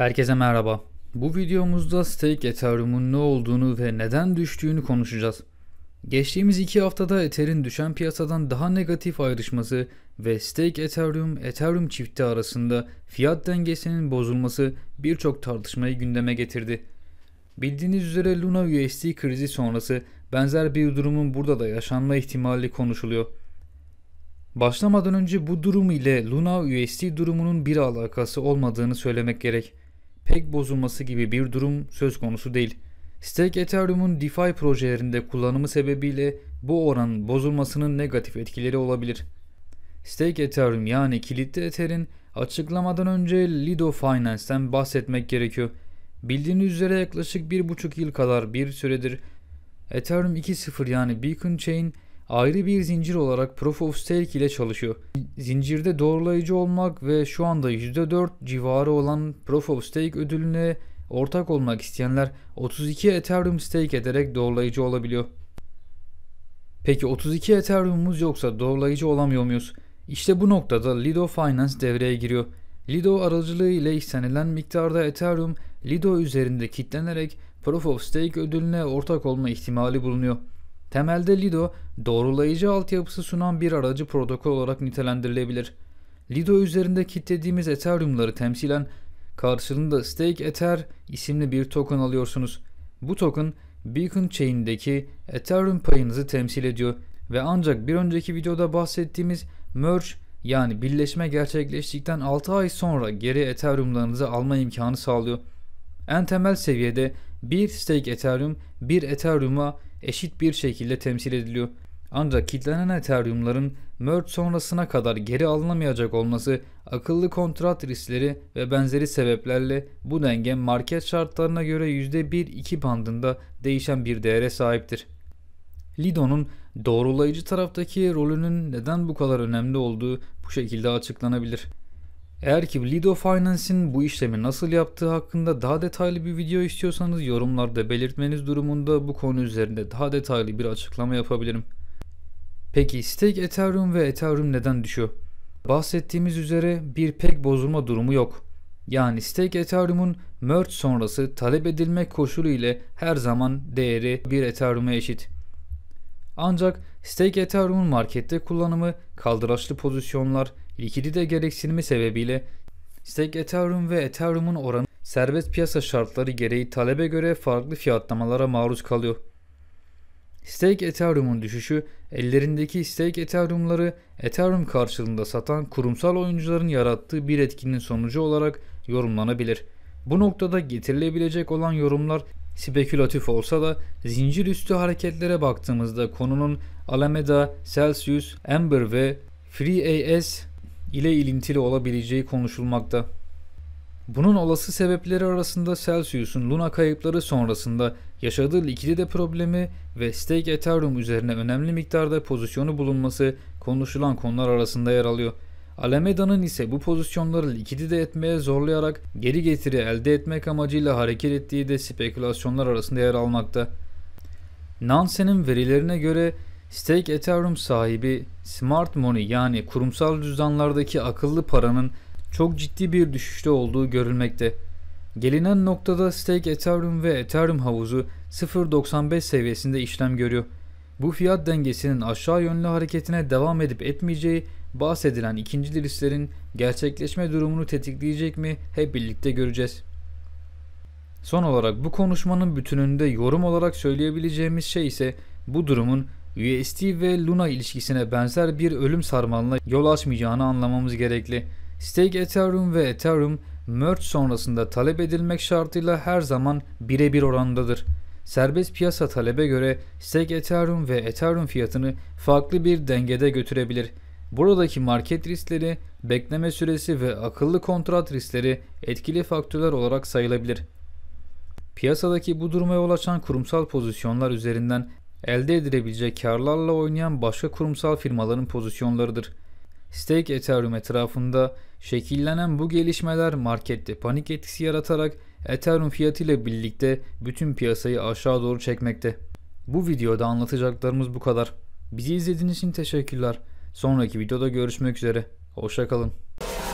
Herkese merhaba. Bu videomuzda Stake Ethereum'un ne olduğunu ve neden düştüğünü konuşacağız. Geçtiğimiz iki haftada Ether'in düşen piyasadan daha negatif ayrışması ve Stake Ethereum, Ethereum çifti arasında fiyat dengesinin bozulması birçok tartışmayı gündeme getirdi. Bildiğiniz üzere Luna USD krizi sonrası benzer bir durumun burada da yaşanma ihtimali konuşuluyor. Başlamadan önce bu durum ile Luna USD durumunun bir alakası olmadığını söylemek gerek pek bozulması gibi bir durum söz konusu değil. Stake Ethereum'un DeFi projelerinde kullanımı sebebiyle bu oran bozulmasının negatif etkileri olabilir. Stake Ethereum yani kilitli Ether'in açıklamadan önce Lido Finance'ten bahsetmek gerekiyor. Bildiğiniz üzere yaklaşık 1,5 yıl kadar bir süredir Ethereum 2.0 yani Beacon Chain ayrı bir zincir olarak Proof of Stake ile çalışıyor. Zincirde doğrulayıcı olmak ve şu anda %4 civarı olan Proof of Stake ödülüne ortak olmak isteyenler 32 Ethereum stake ederek doğrulayıcı olabiliyor. Peki 32 Ethereum'umuz yoksa doğrulayıcı olamıyor muyuz? İşte bu noktada Lido Finance devreye giriyor. Lido aracılığı ile istenilen miktarda Ethereum, Lido üzerinde kitlenerek Proof of Stake ödülüne ortak olma ihtimali bulunuyor. Temelde Lido, doğrulayıcı altyapısı sunan bir aracı protokol olarak nitelendirilebilir. Lido üzerinde kitlediğimiz Ethereum'ları temsilen karşılığında Stake Ether isimli bir token alıyorsunuz. Bu token Beacon Chain'deki Ethereum payınızı temsil ediyor ve ancak bir önceki videoda bahsettiğimiz merge yani birleşme gerçekleştikten 6 ay sonra geri Ethereum'larınızı alma imkanı sağlıyor. En temel seviyede bir stake Ethereum bir Ethereum'a eşit bir şekilde temsil ediliyor. Ancak kilitlenen Ethereum'ların merge sonrasına kadar geri alınamayacak olması akıllı kontrat riskleri ve benzeri sebeplerle bu denge market şartlarına göre %1-2 bandında değişen bir değere sahiptir. Lido'nun doğrulayıcı taraftaki rolünün neden bu kadar önemli olduğu bu şekilde açıklanabilir. Eğer ki Lido Finance'in bu işlemi nasıl yaptığı hakkında daha detaylı bir video istiyorsanız yorumlarda belirtmeniz durumunda bu konu üzerinde daha detaylı bir açıklama yapabilirim. Peki stake Ethereum ve Ethereum neden düşüyor? Bahsettiğimiz üzere bir pek bozulma durumu yok. Yani stake Ethereum'un merge sonrası talep edilme koşulu ile her zaman değeri bir Ethereum'a eşit. Ancak stake Ethereum'un markette kullanımı, kaldıraçlı pozisyonlar, Likidite gereksinimi sebebiyle stake Ethereum ve Ethereum'un oranı serbest piyasa şartları gereği talebe göre farklı fiyatlamalara maruz kalıyor. Stake Ethereum'un düşüşü ellerindeki stake Ethereum'ları Ethereum karşılığında satan kurumsal oyuncuların yarattığı bir etkinin sonucu olarak yorumlanabilir. Bu noktada getirilebilecek olan yorumlar spekülatif olsa da zincir üstü hareketlere baktığımızda konunun Alameda, Celsius, Amber ve FreeAS ile ilintili olabileceği konuşulmakta. Bunun olası sebepleri arasında Celsius'un Luna kayıpları sonrasında yaşadığı likidite problemi ve stake Ethereum üzerine önemli miktarda pozisyonu bulunması konuşulan konular arasında yer alıyor. Alameda'nın ise bu pozisyonları likidite etmeye zorlayarak geri getiri elde etmek amacıyla hareket ettiği de spekülasyonlar arasında yer almakta. Nansen'in verilerine göre Stake Ethereum sahibi Smart Money yani kurumsal cüzdanlardaki akıllı paranın çok ciddi bir düşüşte olduğu görülmekte. Gelinen noktada Stake Ethereum ve Ethereum havuzu 0.95 seviyesinde işlem görüyor. Bu fiyat dengesinin aşağı yönlü hareketine devam edip etmeyeceği bahsedilen ikinci listelerin gerçekleşme durumunu tetikleyecek mi hep birlikte göreceğiz. Son olarak bu konuşmanın bütününde yorum olarak söyleyebileceğimiz şey ise bu durumun UST ve Luna ilişkisine benzer bir ölüm sarmalına yol açmayacağını anlamamız gerekli. Stake Ethereum ve Ethereum merge sonrasında talep edilmek şartıyla her zaman birebir orandadır. Serbest piyasa talebe göre Stake Ethereum ve Ethereum fiyatını farklı bir dengede götürebilir. Buradaki market riskleri, bekleme süresi ve akıllı kontrat riskleri etkili faktörler olarak sayılabilir. Piyasadaki bu duruma yol açan kurumsal pozisyonlar üzerinden elde edilebilecek karlarla oynayan başka kurumsal firmaların pozisyonlarıdır. Stake Ethereum etrafında şekillenen bu gelişmeler markette panik etkisi yaratarak Ethereum fiyatı ile birlikte bütün piyasayı aşağı doğru çekmekte. Bu videoda anlatacaklarımız bu kadar. Bizi izlediğiniz için teşekkürler. Sonraki videoda görüşmek üzere. Hoşçakalın.